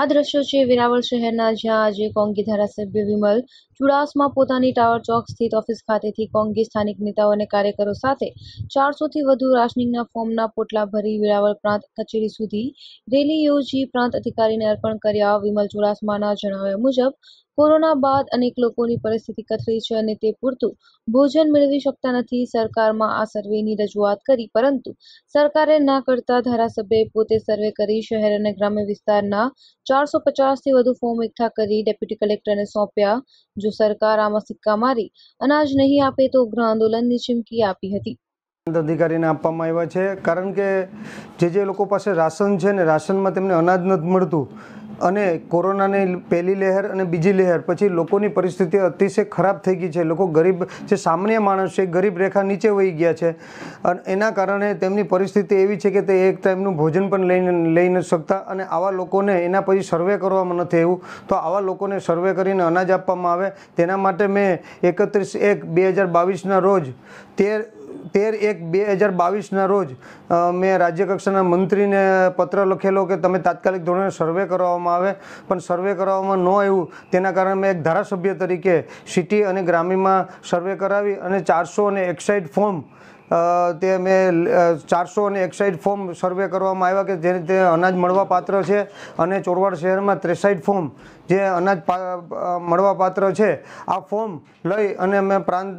આ દ્રશ્યો છે વેરાવળ શહેરના જ્યાં આજે કોંગી ધારાસભ્ય વિમલ ચુડાસમાં પોતાની ટાવર ચોક સ્થિત ઓફિસ ખાતેથી કોંગી સ્થાનિક નેતાઓ અને કાર્યકરો સાથે ચારસોથી વધુ રાશનિંગના ફોર્મના પોટલા ભરી વેરાવળ પ્રાંત કચેરી સુધી રેલી યોજી પ્રાંત અધિકારીને અર્પણ કર્યા વિમલ ચુડાસમાના જણાવ્યા મુજબ કોરોના બાદ અનેક લોકોની પરિસ્થિતિ કથળી છે અને તે પૂરતું ભોજન મેળવી શકતા નથી સરકારમાં આ સર્વેની રજૂઆત કરી પરંતુ સરકારે ના કરતા ધારાસભ્યએ પોતે સર્વે કરી શહેર અને ગ્રામ્ય વિસ્તારના ચારસો પચાસથી વધુ ફોર્મ એકઠા કરી ડેપ્યુટી કલેક્ટરને સોંપ્યા જો સરકાર આમાં સિક્કા મારી અનાજ નહીં આપે તો ઉગ્ર આંદોલનની ચીમકી આપી હતી અધિકારીને આપવામાં આવ્યા છે કારણ કે જે જે લોકો પાસે રાશન છે ને રાશનમાં તેમને અનાજ નથી મળતું અને કોરોનાની પહેલી લહેર અને બીજી લહેર પછી લોકોની પરિસ્થિતિ અતિશય ખરાબ થઈ ગઈ છે લોકો ગરીબ જે સામાન્ય માણસ છે ગરીબ રેખા નીચે વહી ગયા છે અને એના કારણે તેમની પરિસ્થિતિ એવી છે કે તે એક ટાઈમનું ભોજન પણ લઈને લઈ ન શકતા અને આવા લોકોને એના પછી સર્વે કરવામાં નથી એવું તો આવા લોકોને સર્વે કરીને અનાજ આપવામાં આવે તેના માટે મેં એકત્રીસ એક બે હજાર બાવીસના રોજ તેર તેર એક બે હજાર બાવીસના રોજ મેં રાજ્યકક્ષાના મંત્રીને પત્ર લખેલો કે તમે તાત્કાલિક ધોરણે સર્વે કરવામાં આવે પણ સર્વે કરવામાં ન આવ્યું તેના કારણે મેં એક ધારાસભ્ય તરીકે સિટી અને ગ્રામીમાં સર્વે કરાવી અને ચારસો અને એક્સાઇડ ફોર્મ તે મેં ચારસો અને એક્સાઇડ ફોર્મ સર્વે કરવામાં આવ્યા કે જેને તે અનાજ મળવાપાત્ર છે અને ચોરવાડ શહેરમાં ત્રેસાઈડ ફોર્મ જે અનાજ મળવાપાત્ર છે આ ફોર્મ લઈ અને અમે પ્રાંત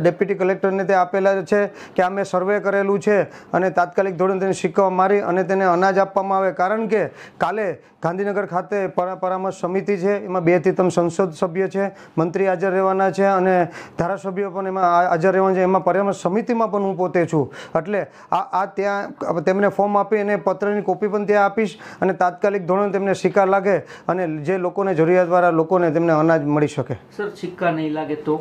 ડેપ્યુટી કલેક્ટરને તે આપેલા છે કે અમે સર્વે કરેલું છે અને તાત્કાલિક ધોરણે તેને સિક્કા મારી અને તેને અનાજ આપવામાં આવે કારણ કે કાલે ગાંધીનગર ખાતે પરામર્શ સમિતિ છે એમાં બેથી ત્રણ સંસદ સભ્ય છે મંત્રી હાજર રહેવાના છે અને ધારાસભ્યો પણ એમાં હાજર રહેવાના છે એમાં પરામર્શ સમિતિમાં પણ હું પોતે છું એટલે આ આ ત્યાં તેમને ફોર્મ આપી અને પત્રની કોપી પણ ત્યાં આપીશ અને તાત્કાલિક ધોરણે તેમને સિક્કા લાગે અને જે લોકો લોકોને જરૂરિયાતવાળા લોકોને તેમને અનાજ મળી શકે સર સિક્કા નહીં લાગે તો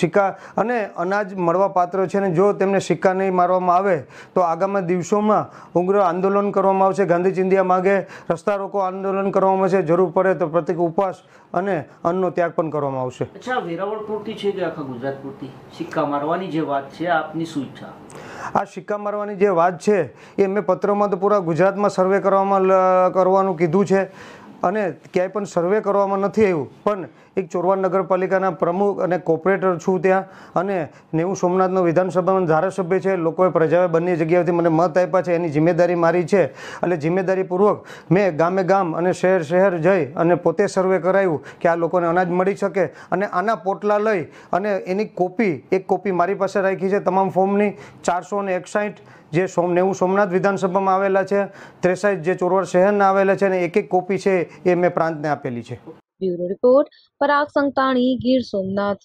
સિક્કા અને અનાજ મળવા પાત્ર છે અને જો તેમને સિક્કા નહીં મારવામાં આવે તો આગામી દિવસોમાં ઉગ્ર આંદોલન કરવામાં આવશે ગાંધી ચિંધિયા માગે રસ્તા રોકો આંદોલન કરવામાં આવશે જરૂર પડે તો પ્રતિક ઉપવાસ અને અન્નનો ત્યાગ પણ કરવામાં આવશે અચ્છા વેરાવળ પૂરતી છે કે આખા ગુજરાત પૂરતી સિક્કા મારવાની જે વાત છે આપની શું ઈચ્છા આ સિક્કા મારવાની જે વાત છે એ મેં પત્રમાં તો પૂરા ગુજરાતમાં સર્વે કરવામાં કરવાનું કીધું છે અને ક્યાંય પણ સર્વે કરવામાં નથી આવ્યું પણ એક ચોરવાડ નગરપાલિકાના પ્રમુખ અને કોર્પોરેટર છું ત્યાં અને નેવું સોમનાથનો વિધાનસભામાં ધારાસભ્ય છે લોકોએ પ્રજાએ બંને જગ્યાએથી મને મત આપ્યા છે એની જિમ્મેદારી મારી છે એટલે જિમ્મેદારીપૂર્વક મેં ગામે ગામ અને શહેર શહેર જઈ અને પોતે સર્વે કરાયું કે આ લોકોને અનાજ મળી શકે અને આના પોટલા લઈ અને એની કોપી એક કોપી મારી પાસે રાખી છે તમામ ફોર્મની ચારસો ને એકસાઠ જે સોમ નેવું સોમનાથ વિધાનસભામાં આવેલા છે ત્રેસાઠ જે ચોરવાડ શહેરના આવેલા છે અને એક એક કોપી છે એ મેં પ્રાંતને આપેલી છે બ્યુરો રિપોર્ટ પરાગ સંતાણી ગીર સોમનાથ